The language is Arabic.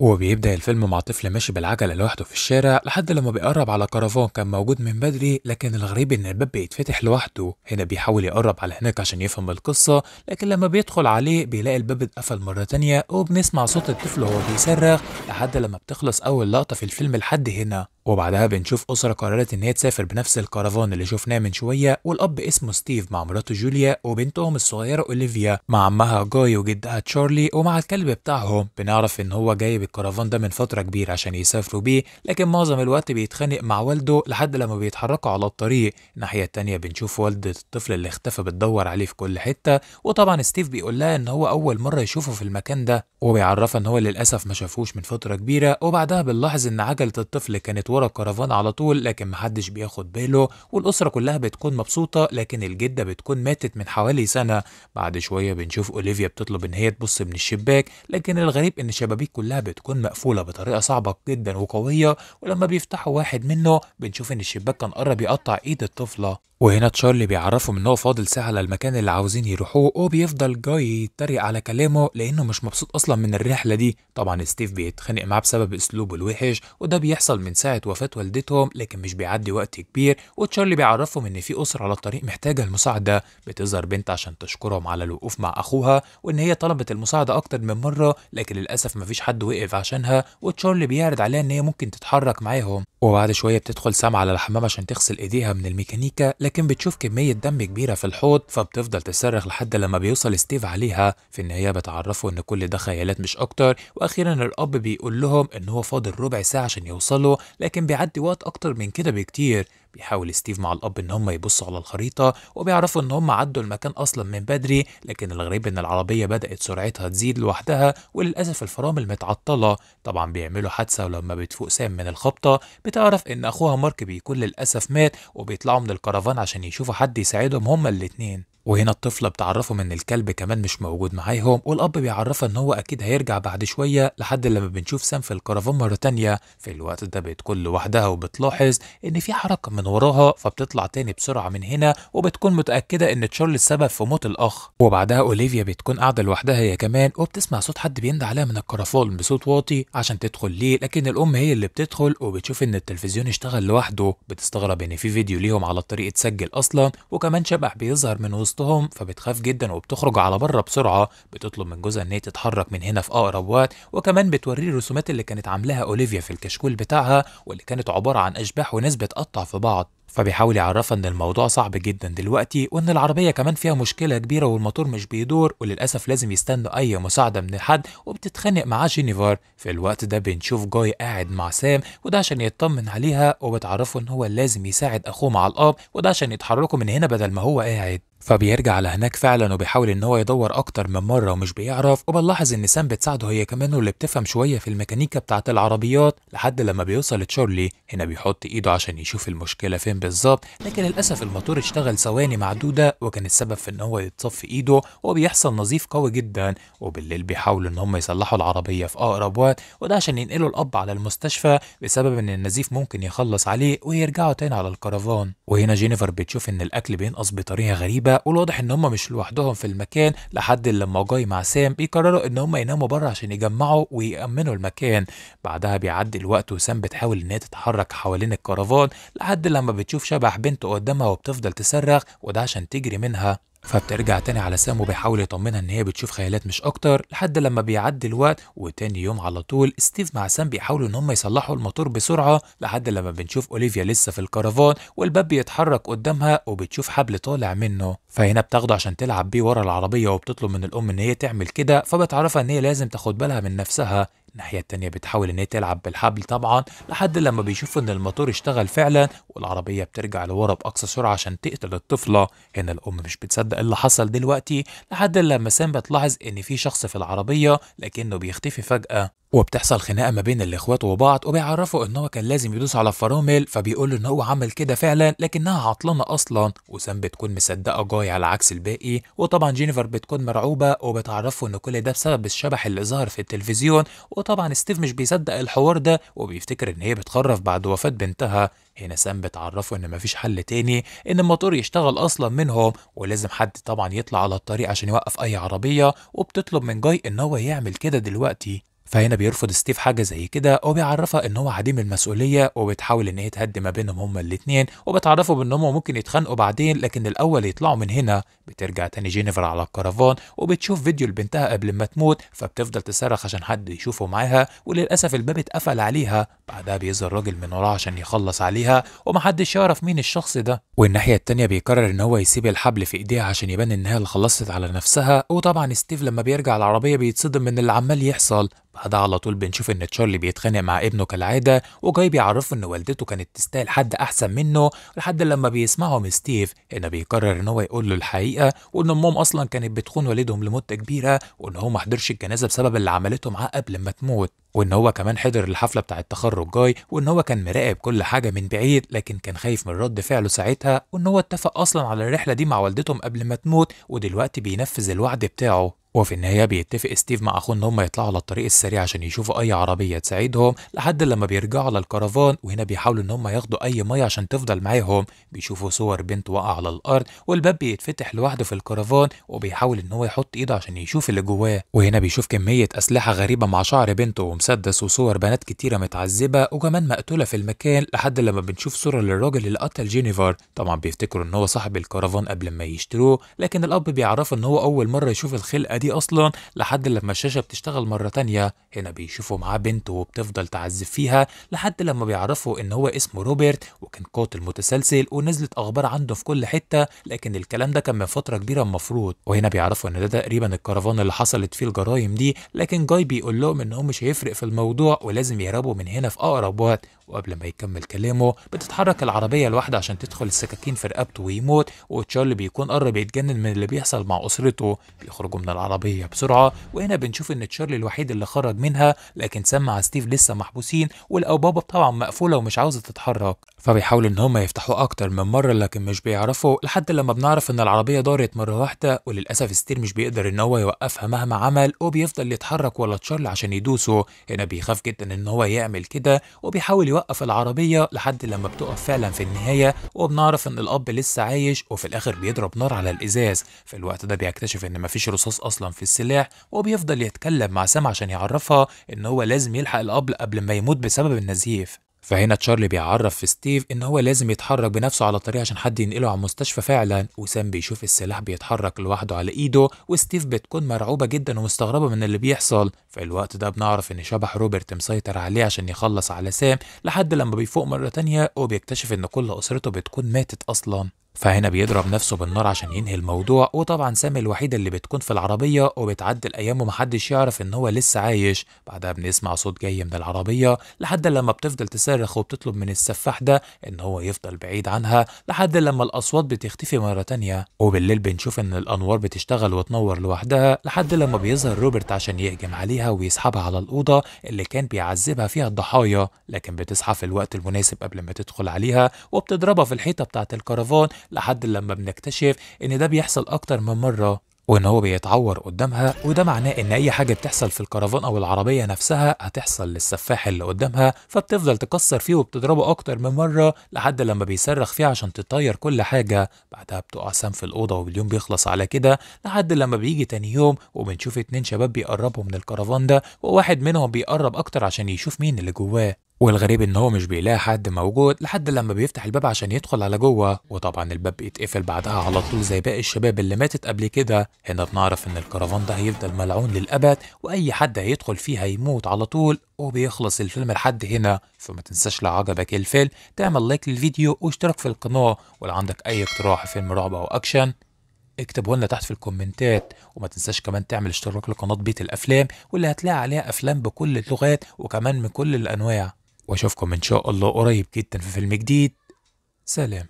وبيبدأ الفيلم مع طفل ماشي بالعجلة لوحده في الشارع لحد لما بيقرب على كرفان كان موجود من بدري لكن الغريب إن الباب بيتفتح لوحده هنا بيحاول يقرب على هناك عشان يفهم القصة لكن لما بيدخل عليه بيلاقي الباب اتقفل مرة تانية وبنسمع صوت الطفل وهو بيصرخ لحد لما بتخلص أول لقطة في الفيلم لحد هنا وبعدها بنشوف أسرة قررت إن هي تسافر بنفس الكرفان اللي شفناه من شوية والأب اسمه ستيف مع مراته جوليا وبنتهم الصغيرة أوليفيا مع عمها جاي وجدها تشارلي ومع الكلب بتاعهم بنعرف إن هو جايب بالكرفان ده من فترة كبيرة عشان يسافروا بيه لكن معظم الوقت بيتخانق مع والده لحد لما بيتحركوا على الطريق الناحية التانية بنشوف والدة الطفل اللي اختفى بتدور عليه في كل حتة وطبعا ستيف بيقول لها إن هو أول مرة يشوفه في المكان ده وبيعرفها ان هو للاسف ما شافوش من فتره كبيره وبعدها بنلاحظ ان عجله الطفل كانت ورا الكرفان على طول لكن محدش بياخد باله والاسره كلها بتكون مبسوطه لكن الجده بتكون ماتت من حوالي سنه بعد شويه بنشوف اوليفيا بتطلب ان هي تبص من الشباك لكن الغريب ان الشبابيك كلها بتكون مقفوله بطريقه صعبه جدا وقويه ولما بيفتحوا واحد منه بنشوف ان الشباك كان قرب يقطع ايد الطفله وهنا تشارلي بيعرفهم ان هو فاضل ساعه للمكان اللي عاوزين يروحوه وبيفضل جاي يتريق على كلامه لانه مش مبسوط اصلا من الرحله دي طبعا ستيف بيتخانق معاه بسبب اسلوبه الوحش وده بيحصل من ساعه وفاه والدتهم لكن مش بيعدي وقت كبير وتشارلي بيعرفهم ان في اسره على الطريق محتاجه المساعده بتظهر بنت عشان تشكرهم على الوقوف مع اخوها وان هي طلبت المساعده اكتر من مره لكن للاسف مفيش حد وقف عشانها وتشارلي بيعرض عليها ان هي ممكن تتحرك معاهم وبعد شويه بتدخل سام على الحمام عشان تغسل ايديها من الميكانيكا لكن بتشوف كمية دم كبيرة في الحوض فبتفضل تصرخ لحد لما بيوصل ستيف عليها في النهاية بتعرفه إن كل ده خيالات مش أكتر وأخيرا الأب بيقول لهم إن هو فاضل ربع ساعة عشان يوصله لكن بيعدي وقت أكتر من كده بكتير بيحاول ستيف مع الأب إن هم يبصوا على الخريطة وبيعرفوا إن هم عدوا المكان أصلا من بدري لكن الغريب إن العربية بدأت سرعتها تزيد لوحدها وللأسف الفرامل متعطلة طبعا بيعملوا حادثة ولما بتفوق سام من الخبطة بتعرف إن أخوها مارك بيكون للأسف مات وبيطلعوا من الكرفان عشان يشوفوا حد يساعدهم هما الاتنين وهنا الطفلة بتعرفهم إن الكلب كمان مش موجود معاهم والأب بيعرفها إن هو أكيد هيرجع بعد شوية لحد لما بنشوف سام في الكرفان مرة تانية في الوقت ده بتكون لوحدها وبتلاحظ إن في حركة من وراها فبتطلع تاني بسرعة من هنا وبتكون متأكدة إن تشارلز السبب في موت الأخ وبعدها أوليفيا بتكون قاعدة لوحدها هي كمان وبتسمع صوت حد بيندى عليها من الكرفان بصوت واطي عشان تدخل ليه لكن الأم هي اللي بتدخل وبتشوف إن التلفزيون اشتغل لوحده بتستغرب إن في فيديو ليهم على الطريق اتسجل أصلا وكمان شبح بيظهر من وسط وسطهم فبتخاف جدا وبتخرج على بره بسرعه بتطلب من جوزها ان هي تتحرك من هنا في اقرب وقت وكمان بتوريه الرسومات اللي كانت عاملاها اوليفيا في الكشكول بتاعها واللي كانت عباره عن اشباح وناس بتقطع في بعض فبيحاول يعرفها ان الموضوع صعب جدا دلوقتي وان العربيه كمان فيها مشكله كبيره والموتور مش بيدور وللاسف لازم يستنوا اي مساعده من حد وبتتخانق معاه جينيفر في الوقت ده بنشوف جاي قاعد مع سام وده عشان يطمن عليها وبتعرفه ان هو لازم يساعد اخوه مع الاب وده عشان يتحركوا من هنا بدل ما هو قاعد فبيرجع لهناك فعلا وبيحاول ان هو يدور اكتر من مره ومش بيعرف وبنلاحظ ان سام بتساعده هي كمان واللي بتفهم شويه في الميكانيكا بتاعه العربيات لحد لما بيوصل تشارلي هنا بيحط ايده عشان يشوف المشكله فين بالظبط لكن للاسف الموتور اشتغل ثواني معدوده وكان السبب في ان هو يتصفي ايده وبيحصل نظيف قوي جدا وبالليل بيحاولوا ان هم يصلحوا العربيه في اقرب وقت وده عشان ينقلوا الاب على المستشفى بسبب ان النزيف ممكن يخلص عليه ويرجعوا تاني على الكرفان وهنا جينيفر بتشوف ان الاكل بينقص بطريقه غريبه والواضح ان هم مش لوحدهم في المكان لحد لما جاي مع سام بيقرروا ان هم يناموا بره عشان يجمعوا ويأمنوا المكان بعدها بيعدي الوقت وسام بتحاول ان هي تتحرك حوالين الكرفان لحد لما بتشوف شبح بنت قدامها وبتفضل تصرخ وده عشان تجري منها فبترجع تاني على سام وبيحاول يطمنها ان هي بتشوف خيالات مش اكتر لحد لما بيعدي الوقت وتاني يوم على طول ستيف مع سام بيحاولوا ان هم يصلحوا الموتور بسرعه لحد لما بنشوف اوليفيا لسه في الكرفان والباب بيتحرك قدامها وبتشوف حبل طالع منه فهنا بتاخده عشان تلعب بيه ورا العربيه وبتطلب من الام ان هي تعمل كده فبتعرفها ان هي لازم تاخد بالها من نفسها الناحية التانية بتحاول ان هي تلعب بالحبل طبعا لحد لما بيشوفوا ان الموتور اشتغل فعلا والعربية بترجع لورا بأقصى سرعة عشان تقتل الطفلة هنا الأم مش بتصدق اللي حصل دلوقتي لحد لما سام بتلاحظ ان في شخص في العربية لكنه بيختفي فجأة وبتحصل خناقه ما بين الاخوات وبعض وبيعرفوا ان هو كان لازم يدوس على الفرامل فبيقول له ان هو عمل كده فعلا لكنها عطلانه اصلا وسام بتكون مصدقه جاي على عكس الباقي وطبعا جينيفر بتكون مرعوبه وبتعرفه ان كل ده بسبب الشبح اللي ظهر في التلفزيون وطبعا ستيف مش بيصدق الحوار ده وبيفتكر ان هي بتخرف بعد وفاه بنتها هنا سام بتعرفه ان مفيش حل تاني ان الموتور يشتغل اصلا منهم ولازم حد طبعا يطلع على الطريق عشان يوقف اي عربيه وبتطلب من جاي ان هو يعمل كده دلوقتي فهنا بيرفض ستيف حاجة زي كده وبيعرفها إن هو عديم المسؤولية وبتحاول إن هي تهدي ما بينهم هما الاثنين وبتعرفه بإن هما ممكن يتخانقوا بعدين لكن الأول يطلعوا من هنا بترجع تاني جينيفر على الكرفان وبتشوف فيديو لبنتها قبل ما تموت فبتفضل تصرخ عشان حد يشوفه معاها وللأسف الباب اتقفل عليها بعدها بيظهر راجل من وراه عشان يخلص عليها ومحدش يعرف مين الشخص ده والناحية الثانيه بيقرر إن هو يسيب الحبل في إيديها عشان يبان إن هي اللي خلصت على نفسها وطبعا ستيف لما بيرجع العربية بيتصدم من اللي عمال يحصل بعدها على طول بنشوف ان تشارلي بيتخانق مع ابنه كالعاده وجاي بيعرفه ان والدته كانت تستاهل حد احسن منه لحد لما بيسمعه من ستيف انه بيقرر ان هو يقول له الحقيقه وان امهم اصلا كانت بتخون والدهم لمده كبيره وان هو ما حضرش الجنازه بسبب اللي عملته معاه قبل ما تموت وان هو كمان حضر الحفله بتاع التخرج جاي وان هو كان مراقب كل حاجه من بعيد لكن كان خايف من رد فعله ساعتها وان هو اتفق اصلا على الرحله دي مع والدتهم قبل ما تموت ودلوقتي بينفذ الوعد بتاعه وفي النهاية بيتفق ستيف مع أخوه إن هم يطلعوا على الطريق السريع عشان يشوفوا أي عربية تساعدهم لحد لما بيرجعوا على الكرفان وهنا بيحاولوا إن هم ياخدوا أي مية عشان تفضل معاهم بيشوفوا صور بنت واقعة على الأرض والباب بيتفتح لوحده في الكرفان وبيحاول إن هو يحط إيده عشان يشوف اللي جواه وهنا بيشوف كمية أسلحة غريبة مع شعر بنته مسدس وصور بنات كتيرة متعذبة وكمان مقتولة في المكان لحد لما بنشوف صورة للراجل اللي قتل جينيفر طبعا بيفتكروا ان هو صاحب الكرفان قبل ما يشتروه لكن الاب بيعرف ان هو اول مرة يشوف الخلقة دي اصلا لحد لما الشاشة بتشتغل مرة تانية هنا بيشوفوا معاه بنته وبتفضل تعذب فيها لحد لما بيعرفوا ان هو اسمه روبرت وكان قاتل متسلسل ونزلت اخبار عنده في كل حتة لكن الكلام ده كان من فترة كبيرة المفروض وهنا بيعرفوا ان ده تقريبا الكرفان اللي حصلت فيه الجرايم دي لكن جاي بيقول لهم ان هو مش هيفرق في الموضوع ولازم يهربوا من هنا في اقرب وقت وقبل ما يكمل كلامه بتتحرك العربيه لوحده عشان تدخل السكاكين في رقبته ويموت وتشارلي بيكون قرب يتجنن من اللي بيحصل مع اسرته بيخرجوا من العربيه بسرعه وهنا بنشوف ان تشارلي الوحيد اللي خرج منها لكن سمع ستيف لسه محبوسين والأبواب طبعا مقفولة ومش عاوزة تتحرك فبيحاولوا إن هما يفتحوا أكتر من مرة لكن مش بيعرفوا لحد لما بنعرف إن العربية دارت مرة واحدة وللأسف ستير مش بيقدر إن هو يوقفها مهما عمل وبيفضل يتحرك ولا تشارلي عشان يدوسه هنا بيخاف جدا ان هو يعمل كده وبيحاول يوقف العربيه لحد لما بتقف فعلا في النهايه وبنعرف ان الاب لسه عايش وفي الاخر بيضرب نار على الازاز في الوقت ده بيكتشف ان مفيش رصاص اصلا في السلاح وبيفضل يتكلم مع سام عشان يعرفها ان هو لازم يلحق الاب قبل ما يموت بسبب النزيف فهنا تشارلي بيعرف في ستيف ان هو لازم يتحرك بنفسه على الطريق عشان حد ينقله على المستشفى فعلا وسام بيشوف السلاح بيتحرك لوحده على ايده وستيف بتكون مرعوبه جدا ومستغربه من اللي بيحصل في الوقت ده بنعرف ان شبح روبرت مسيطر عليه عشان يخلص على سام لحد لما بيفوق مره تانية وبيكتشف ان كل اسرته بتكون ماتت اصلا فهنا بيضرب نفسه بالنار عشان ينهي الموضوع وطبعا سامي الوحيدة اللي بتكون في العربية وبتعدي الأيام ومحدش يعرف إن هو لسه عايش بعدها بنسمع صوت جاي من العربية لحد لما بتفضل تصرخ وبتطلب من السفاح ده إن هو يفضل بعيد عنها لحد لما الأصوات بتختفي مرة تانية وبالليل بنشوف إن الأنوار بتشتغل وتنور لوحدها لحد لما بيظهر روبرت عشان يهجم عليها ويسحبها على الأوضة اللي كان بيعذبها فيها الضحايا لكن بتصحى في الوقت المناسب قبل ما تدخل عليها وبتضربها في الحيطة بتاعة الكرفان لحد لما بنكتشف ان ده بيحصل اكتر من مره وان هو بيتعور قدامها وده معناه ان اي حاجه بتحصل في الكرفان او العربيه نفسها هتحصل للسفاح اللي قدامها فبتفضل تكسر فيه وبتضربه اكتر من مره لحد لما بيصرخ فيه عشان تطير كل حاجه بعدها بتقع سام في الاوضه واليوم بيخلص على كده لحد لما بيجي تاني يوم وبنشوف اتنين شباب بيقربوا من الكرفان ده وواحد منهم بيقرب اكتر عشان يشوف مين اللي جواه والغريب ان هو مش بيلاقي حد موجود لحد لما بيفتح الباب عشان يدخل على جوه وطبعا الباب بيتقفل بعدها على طول زي باقي الشباب اللي ماتت قبل كده هنا بنعرف ان الكرفان ده هيفضل ملعون للابد واي حد هيدخل فيه هيموت على طول وبيخلص الفيلم لحد هنا فما تنساش لو عجبك الفيلم تعمل لايك للفيديو واشتراك في القناه ولو عندك اي اقتراح فيلم رعب او اكشن اكتبه لنا تحت في الكومنتات وما تنساش كمان تعمل اشتراك لقناة بيت الأفلام واللي هتلاقي عليها أفلام بكل اللغات وكمان من كل الأنواع واشوفكم ان شاء الله قريب جدا في فيلم جديد سلام